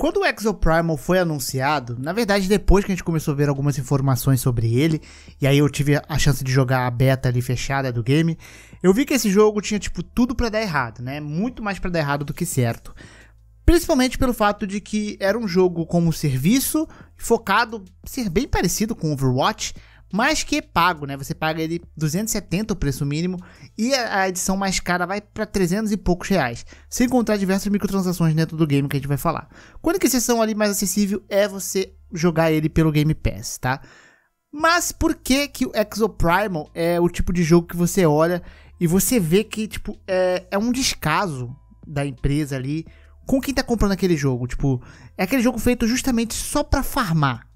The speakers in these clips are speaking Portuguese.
Quando o Exoprimal foi anunciado, na verdade depois que a gente começou a ver algumas informações sobre ele, e aí eu tive a chance de jogar a beta ali fechada do game, eu vi que esse jogo tinha tipo tudo para dar errado, né? Muito mais para dar errado do que certo. Principalmente pelo fato de que era um jogo como serviço, focado ser bem parecido com Overwatch, mas que pago, né? Você paga ele 270 o preço mínimo e a edição mais cara vai para 300 e poucos reais, sem contar diversas microtransações dentro do game que a gente vai falar. Quando é que a exceção ali mais acessível é você jogar ele pelo Game Pass, tá? Mas por que que o Exoprimal é o tipo de jogo que você olha e você vê que tipo é, é um descaso da empresa ali com quem tá comprando aquele jogo, tipo, é aquele jogo feito justamente só para farmar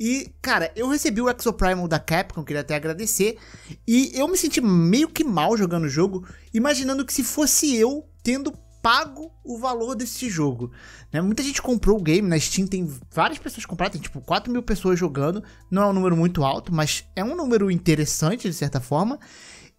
e, cara, eu recebi o Exoprimal da Capcom, queria até agradecer. E eu me senti meio que mal jogando o jogo, imaginando que se fosse eu tendo pago o valor desse jogo. Né? Muita gente comprou o game, na Steam tem várias pessoas compradas, tem tipo 4 mil pessoas jogando. Não é um número muito alto, mas é um número interessante de certa forma.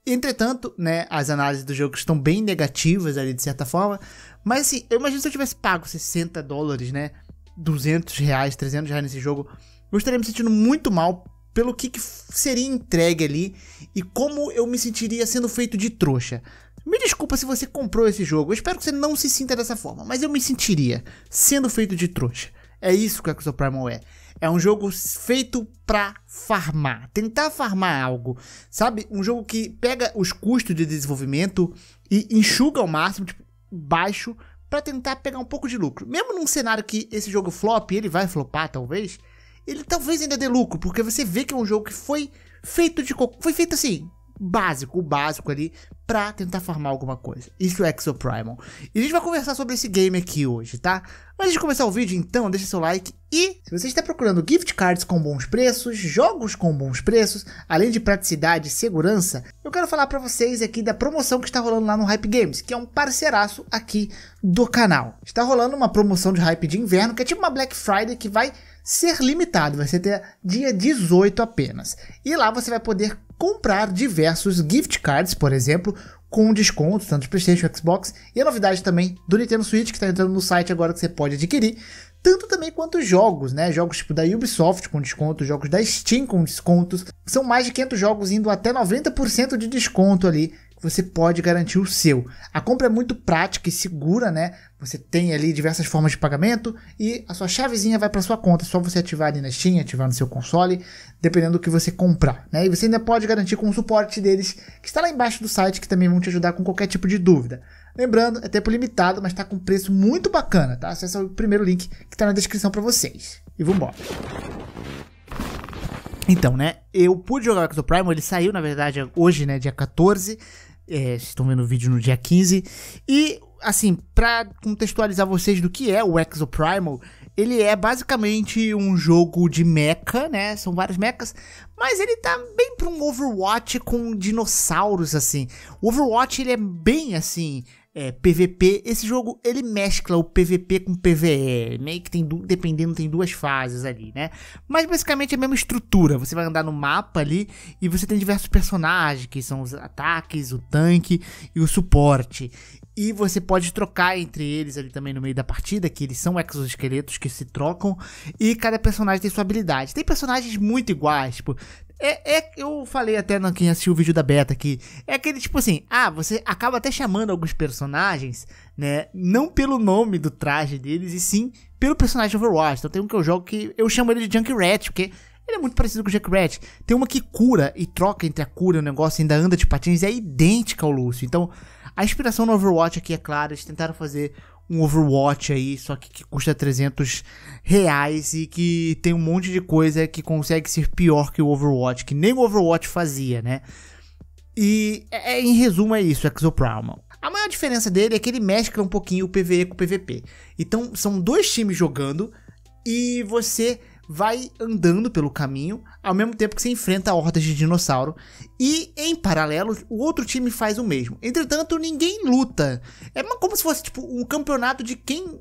Entretanto, né, as análises do jogo estão bem negativas ali de certa forma. Mas assim, eu imagino se eu tivesse pago 60 dólares, né, 200 reais, 300 reais nesse jogo eu estaria me sentindo muito mal pelo que, que, seria entregue ali e como eu me sentiria sendo feito de trouxa. Me desculpa se você comprou esse jogo, eu espero que você não se sinta dessa forma, mas eu me sentiria sendo feito de trouxa. É isso que o Exo Primal é. É um jogo feito pra farmar, tentar farmar algo, sabe? Um jogo que pega os custos de desenvolvimento e enxuga ao máximo, tipo, baixo, para tentar pegar um pouco de lucro. Mesmo num cenário que esse jogo flop, ele vai flopar talvez, ele talvez ainda dê lucro, porque você vê que é um jogo que foi feito de foi feito assim, básico, o básico ali para tentar farmar alguma coisa. Isso é Exoprimal. E a gente vai conversar sobre esse game aqui hoje, tá? Antes de começar o vídeo, então, deixa seu like e se você está procurando gift cards com bons preços, jogos com bons preços, além de praticidade e segurança, eu quero falar para vocês aqui da promoção que está rolando lá no Hype Games, que é um parceiraço aqui do canal. Está rolando uma promoção de hype de inverno, que é tipo uma Black Friday que vai ser limitado, vai ser até dia 18 apenas. E lá você vai poder comprar diversos gift cards, por exemplo, com descontos, tanto de PlayStation, Xbox e a novidade também do Nintendo Switch, que está entrando no site agora que você pode adquirir. Tanto também quanto jogos, né? Jogos tipo da Ubisoft com desconto, jogos da Steam com descontos. São mais de 500 jogos indo até 90% de desconto ali você pode garantir o seu. A compra é muito prática e segura, né? Você tem ali diversas formas de pagamento e a sua chavezinha vai para sua conta, é só você ativar ali na Steam, ativar no seu console, dependendo do que você comprar, né? E você ainda pode garantir com o suporte deles, que está lá embaixo do site, que também vão te ajudar com qualquer tipo de dúvida. Lembrando, é tempo limitado, mas está com preço muito bacana, tá? Acesse o primeiro link que está na descrição para vocês. E vambora! Então, né, eu pude jogar o primal ele saiu, na verdade, hoje, né, dia 14, é, vocês estão vendo o vídeo no dia 15. E, assim, para contextualizar vocês do que é o Exoprimal, ele é basicamente um jogo de mecha, né? São vários mechas, mas ele tá bem para um Overwatch com dinossauros, assim. O Overwatch, ele é bem, assim, é, PVP. Esse jogo ele mescla o PVP com o PVE, meio que tem dependendo tem duas fases ali, né? Mas basicamente é a mesma estrutura. Você vai andar no mapa ali e você tem diversos personagens que são os ataques, o tanque e o suporte. E você pode trocar entre eles ali também no meio da partida, que eles são exoesqueletos que se trocam. E cada personagem tem sua habilidade. Tem personagens muito iguais, tipo, é, é, eu falei até na quem assistiu o vídeo da Beta aqui, é aquele tipo assim, ah, você acaba até chamando alguns personagens, né, não pelo nome do traje deles e sim pelo personagem Overwatch. Então tem um que eu jogo que eu chamo ele de Junkrat, porque ele é muito parecido com o Junkrat. Tem uma que cura e troca entre a cura e o negócio ainda anda de patins, é idêntica ao Lúcio. Então a inspiração no Overwatch aqui é clara, eles tentaram fazer um Overwatch aí, só que, que custa 300 reais e que tem um monte de coisa que consegue ser pior que o Overwatch, que nem o Overwatch fazia, né? E é, é em resumo é isso, Exoprimal. A maior diferença dele é que ele mescla um pouquinho o PvE com o PvP. Então são dois times jogando e você vai andando pelo caminho, ao mesmo tempo que você enfrenta hordas de dinossauro, e em paralelo o outro time faz o mesmo. Entretanto, ninguém luta. É como se fosse tipo um campeonato de quem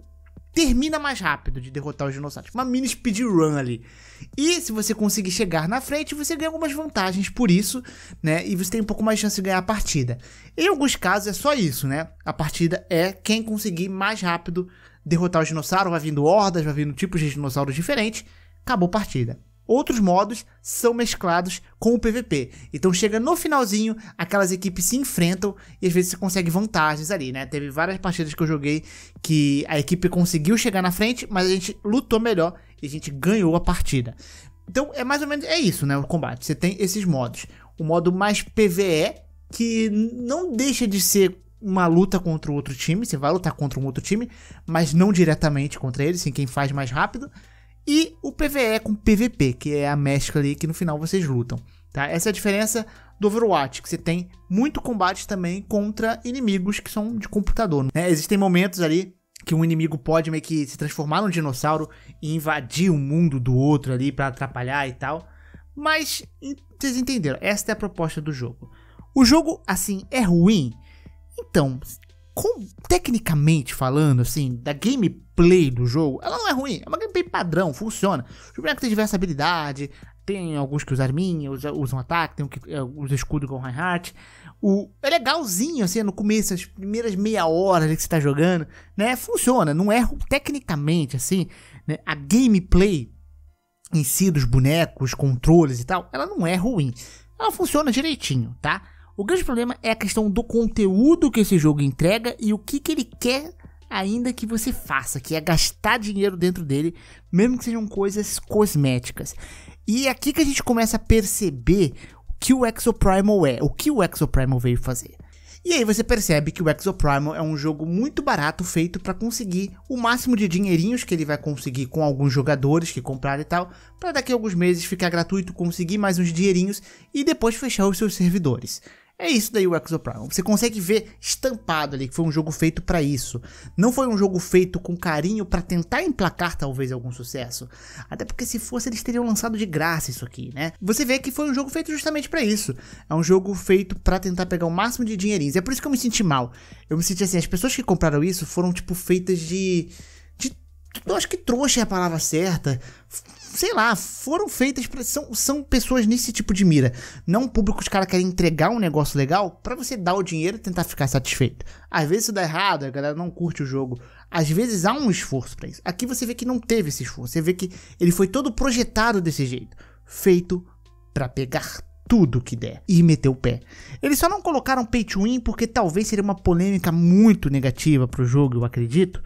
termina mais rápido de derrotar os dinossauros. Uma mini speedrun ali. E se você conseguir chegar na frente, você ganha algumas vantagens por isso, né? E você tem um pouco mais de chance de ganhar a partida. Em alguns casos é só isso, né? A partida é quem conseguir mais rápido derrotar os dinossauros. Vai vindo hordas, vai vindo tipos de dinossauros diferentes acabou partida. Outros modos são mesclados com o PVP. Então chega no finalzinho, aquelas equipes se enfrentam e às vezes você consegue vantagens ali, né? Teve várias partidas que eu joguei que a equipe conseguiu chegar na frente, mas a gente lutou melhor e a gente ganhou a partida. Então é mais ou menos é isso, né? O combate. Você tem esses modos. O modo mais PVE, que não deixa de ser uma luta contra o outro time. Você vai lutar contra um outro time, mas não diretamente contra ele, sim, quem faz mais rápido e o PvE com PvP, que é a mescla ali que no final vocês lutam. Tá? Essa é a diferença do Overwatch, que você tem muito combate também contra inimigos que são de computador. Né? Existem momentos ali que um inimigo pode meio que se transformar num dinossauro e invadir o mundo do outro ali para atrapalhar e tal. Mas vocês entenderam, esta é a proposta do jogo. O jogo, assim, é ruim? Então, com, tecnicamente falando, assim, da game gameplay do jogo, ela não é ruim, é uma gameplay padrão, funciona. o boneco é tem diversa habilidade, tem alguns que usam arminha, usam, usam ataque, tem um que usa é, escudo com Reinhardt. O, é legalzinho, assim, no começo, as primeiras meia hora que você tá jogando, né? Funciona, não é tecnicamente, assim, né? A gameplay em si dos bonecos, controles e tal, ela não é ruim. Ela funciona direitinho, tá? O grande problema é a questão do conteúdo que esse jogo entrega e o que, que ele quer ainda que você faça, que é gastar dinheiro dentro dele, mesmo que sejam coisas cosméticas. E é aqui que a gente começa a perceber o que o Exoprimal é, o que o Exoprimal veio fazer. E aí você percebe que o Exoprimal é um jogo muito barato feito para conseguir o máximo de dinheirinhos que ele vai conseguir com alguns jogadores que compraram e tal, para daqui a alguns meses ficar gratuito, conseguir mais uns dinheirinhos e depois fechar os seus servidores. É isso daí o Prime. Você consegue ver estampado ali que foi um jogo feito para isso. Não foi um jogo feito com carinho para tentar emplacar talvez algum sucesso. Até porque se fosse eles teriam lançado de graça isso aqui, né? Você vê que foi um jogo feito justamente para isso. É um jogo feito para tentar pegar o máximo de dinheirinhos. É por isso que eu me senti mal. Eu me senti assim, as pessoas que compraram isso foram tipo feitas de eu acho que trouxa é a palavra certa sei lá, foram feitas pra, são, são pessoas nesse tipo de mira. Não público, os caras querem entregar um negócio legal para você dar o dinheiro e tentar ficar satisfeito. Às vezes isso dá errado, a galera não curte o jogo. Às vezes há um esforço para isso. Aqui você vê que não teve esse esforço. Você vê que ele foi todo projetado desse jeito, feito para pegar tudo que der e meter o pé. Eles só não colocaram pay to win porque talvez seria uma polêmica muito negativa pro jogo, eu acredito.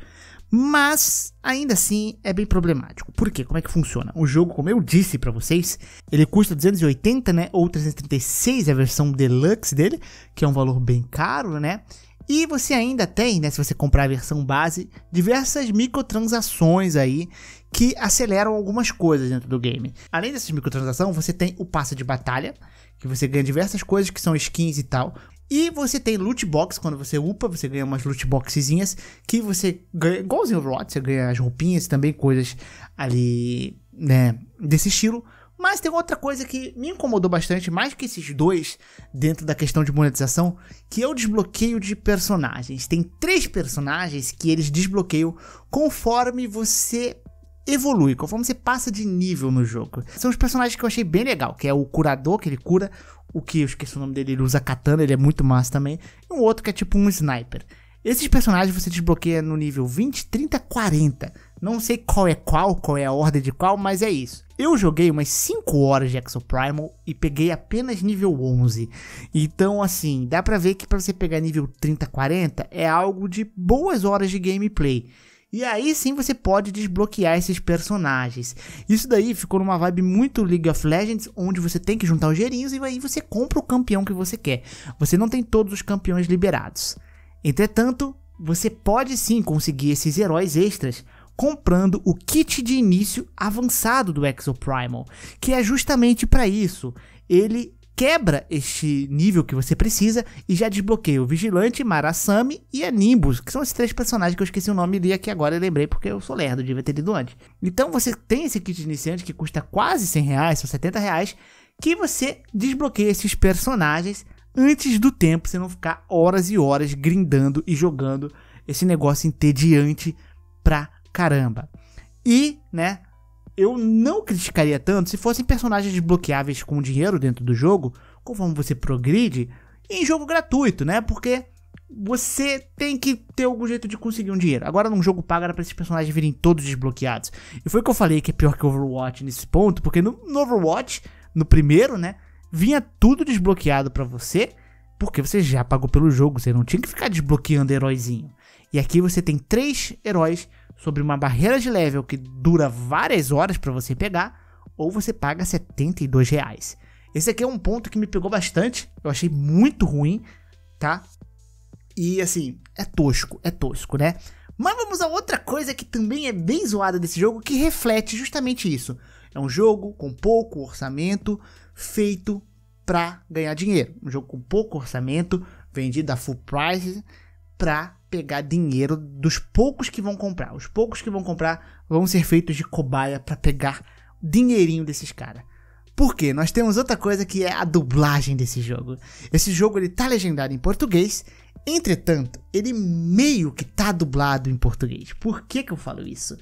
Mas ainda assim é bem problemático. Por quê? Como é que funciona? O jogo, como eu disse para vocês, ele custa 280, né, ou 336 a versão deluxe dele, que é um valor bem caro, né? E você ainda tem, né, se você comprar a versão base, diversas microtransações aí que aceleram algumas coisas dentro do game. Além dessas microtransações, você tem o passe de batalha, que você ganha diversas coisas que são skins e tal. E você tem loot box, quando você upa, você ganha umas loot boxezinhas que você ganha, igualzinho o Overwatch, você ganha as roupinhas também, coisas ali, né, desse estilo. Mas tem outra coisa que me incomodou bastante, mais que esses dois, dentro da questão de monetização, que é o desbloqueio de personagens. Tem três personagens que eles desbloqueiam conforme você evolui, conforme você passa de nível no jogo. São os personagens que eu achei bem legal, que é o curador, que ele cura, o que eu esqueci o nome dele, ele usa katana, ele é muito massa também, e um outro que é tipo um sniper. Esses personagens você desbloqueia no nível 20, 30, 40. Não sei qual é qual, qual é a ordem de qual, mas é isso. Eu joguei umas 5 horas de Axel Primal e peguei apenas nível 11. Então, assim, dá pra ver que para você pegar nível 30, 40 é algo de boas horas de gameplay. E aí sim você pode desbloquear esses personagens. Isso daí ficou numa vibe muito League of Legends, onde você tem que juntar os gerinhos e aí você compra o campeão que você quer. Você não tem todos os campeões liberados. Entretanto, você pode sim conseguir esses heróis extras comprando o kit de início avançado do Exoprimal, que é justamente para isso. Ele quebra este nível que você precisa e já desbloqueia o Vigilante, Marasami e a Nimbus, que são esses três personagens que eu esqueci o nome e aqui agora e lembrei porque eu sou lerdo, devia ter lido antes. Então você tem esse kit de iniciante que custa quase 100 reais, são 70 reais, que você desbloqueia esses personagens antes do tempo, você não ficar horas e horas grindando e jogando esse negócio entediante pra caramba. E, né, eu não criticaria tanto se fossem personagens desbloqueáveis com dinheiro dentro do jogo, conforme você progride, em jogo gratuito, né? Porque você tem que ter algum jeito de conseguir um dinheiro. Agora, num jogo pago, era pra esses personagens virem todos desbloqueados. E foi o que eu falei que é pior que Overwatch nesse ponto, porque no, no Overwatch, no primeiro, né? vinha tudo desbloqueado para você, porque você já pagou pelo jogo, você não tinha que ficar desbloqueando heróizinho. E aqui você tem três heróis sobre uma barreira de level que dura várias horas para você pegar, ou você paga 72 reais. Esse aqui é um ponto que me pegou bastante, eu achei muito ruim, tá? E assim, é tosco, é tosco, né? Mas vamos a outra coisa que também é bem zoada desse jogo, que reflete justamente isso. É um jogo com pouco orçamento feito para ganhar dinheiro. Um jogo com pouco orçamento, vendido a full price para pegar dinheiro dos poucos que vão comprar. Os poucos que vão comprar vão ser feitos de cobaia para pegar dinheirinho desses caras. Porque nós temos outra coisa que é a dublagem desse jogo. Esse jogo ele tá legendado em português, entretanto, ele meio que tá dublado em português. Por que que eu falo isso?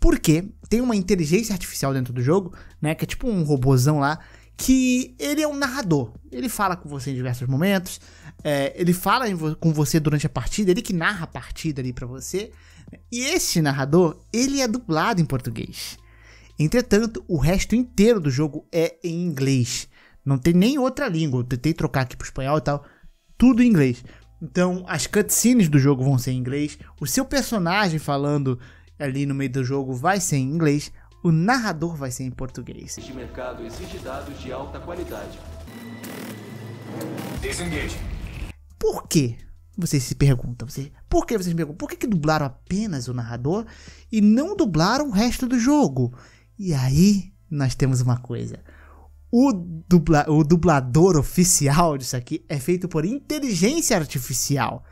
Porque tem uma inteligência artificial dentro do jogo, né? Que é tipo um robozão lá, que ele é um narrador. Ele fala com você em diversos momentos, é, ele fala vo com você durante a partida, ele que narra a partida ali para você. Né. E esse narrador, ele é dublado em português. Entretanto, o resto inteiro do jogo é em inglês. Não tem nem outra língua. Eu tentei trocar aqui pro espanhol e tal. Tudo em inglês. Então, as cutscenes do jogo vão ser em inglês. O seu personagem falando ali no meio do jogo vai ser em inglês, o narrador vai ser em português. Este mercado exige dados de alta qualidade. Por quê? Vocês se perguntam. Você, por que vocês me perguntam? Por que, que dublaram apenas o narrador e não dublaram o resto do jogo? E aí nós temos uma coisa. O, dubla, o dublador oficial disso aqui é feito por inteligência artificial.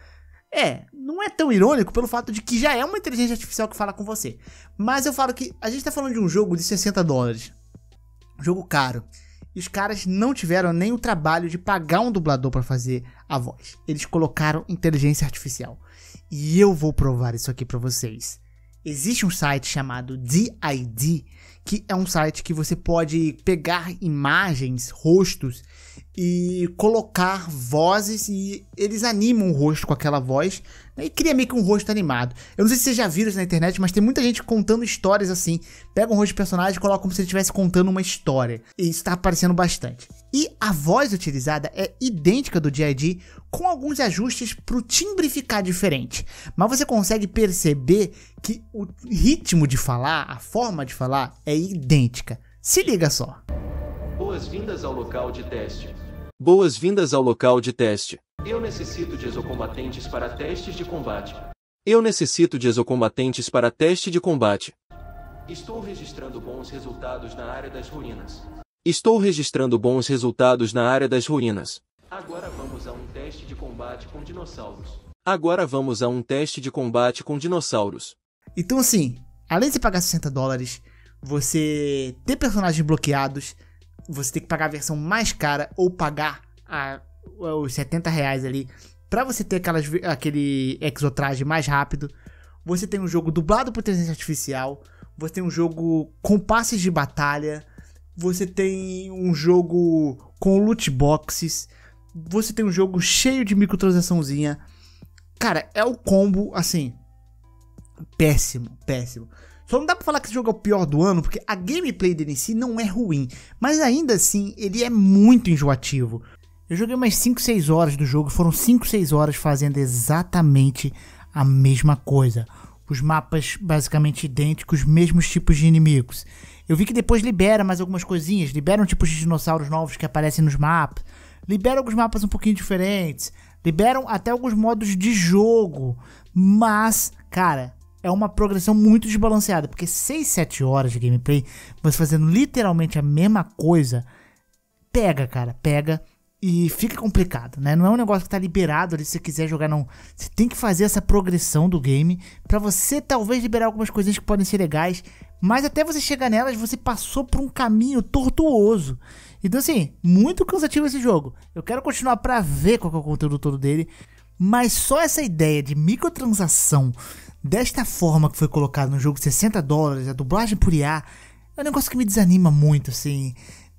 É, não é tão irônico pelo fato de que já é uma inteligência artificial que fala com você. Mas eu falo que a gente tá falando de um jogo de 60 dólares. Um jogo caro. E os caras não tiveram nem o trabalho de pagar um dublador para fazer a voz. Eles colocaram inteligência artificial. E eu vou provar isso aqui para vocês. Existe um site chamado DID, que é um site que você pode pegar imagens, rostos e colocar vozes e eles animam o rosto com aquela voz né? e cria meio que um rosto animado. Eu não sei se vocês já viram isso na internet, mas tem muita gente contando histórias assim. Pega um rosto de personagem e coloca como se ele estivesse contando uma história. E isso tá aparecendo bastante. E a voz utilizada é idêntica do DID, com alguns ajustes pro timbre ficar diferente. Mas você consegue perceber que o ritmo de falar, a forma de falar, é idêntica. Se liga só. Boas-vindas ao local de teste. Boas-vindas ao local de teste. Eu necessito de exocombatentes para testes de combate. Eu necessito de exocombatentes para teste de combate. Estou registrando bons resultados na área das ruínas. Estou registrando bons resultados na área das ruínas. Agora vamos a um teste de combate com dinossauros. Agora vamos a um teste de combate com dinossauros. Então assim, além de pagar 60 dólares, você ter personagens bloqueados, você tem que pagar a versão mais cara ou pagar a, os 70 reais ali para você ter aquelas, aquele exotraje mais rápido. Você tem um jogo dublado por inteligência artificial. Você tem um jogo com passes de batalha. Você tem um jogo com loot boxes. Você tem um jogo cheio de microtransaçãozinha. Cara, é o combo assim. Péssimo, péssimo. Só não dá pra falar que esse jogo é o pior do ano, porque a gameplay dele em si não é ruim, mas ainda assim ele é muito enjoativo. Eu joguei umas 5, 6 horas do jogo, foram 5, 6 horas fazendo exatamente a mesma coisa. Os mapas basicamente idênticos, mesmos tipos de inimigos. Eu vi que depois libera mais algumas coisinhas, liberam tipos de dinossauros novos que aparecem nos mapas, liberam alguns mapas um pouquinho diferentes, liberam até alguns modos de jogo, mas, cara, é uma progressão muito desbalanceada, porque 6, 7 horas de gameplay, você fazendo literalmente a mesma coisa, pega, cara, pega e fica complicado, né? Não é um negócio que tá liberado ali se você quiser jogar, não. Você tem que fazer essa progressão do game para você talvez liberar algumas coisas que podem ser legais, mas até você chegar nelas, você passou por um caminho tortuoso. Então, assim, muito cansativo esse jogo. Eu quero continuar pra ver qual é o conteúdo todo dele. Mas só essa ideia de microtransação desta forma que foi colocada no jogo, 60 dólares, a dublagem por IA, é um negócio que me desanima muito, assim.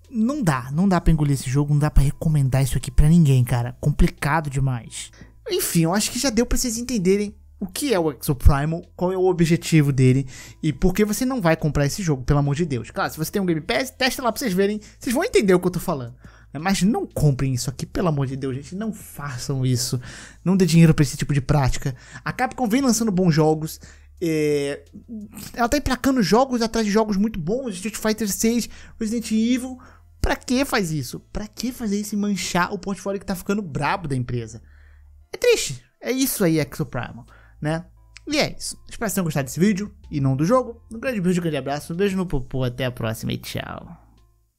Não dá, não dá pra engolir esse jogo, não dá para recomendar isso aqui para ninguém, cara. Complicado demais. Enfim, eu acho que já deu pra vocês entenderem o que é o Exoprimal, qual é o objetivo dele e por que você não vai comprar esse jogo, pelo amor de Deus. Claro, se você tem um Game Pass, testa lá pra vocês verem, vocês vão entender o que eu tô falando. Né? Mas não comprem isso aqui, pelo amor de Deus, gente. Não façam isso. Não dê dinheiro para esse tipo de prática. A Capcom vem lançando bons jogos. É... Ela tá emplacando jogos atrás de jogos muito bons. Street Fighter 6, Resident Evil. Pra que faz isso? Pra que fazer isso e manchar o portfólio que tá ficando brabo da empresa? É triste. É isso aí, Exoprimal, né? E é isso. Espero que tenham gostado desse vídeo e não do jogo. Um grande beijo, um grande abraço. Um beijo no popô. Até a próxima e tchau.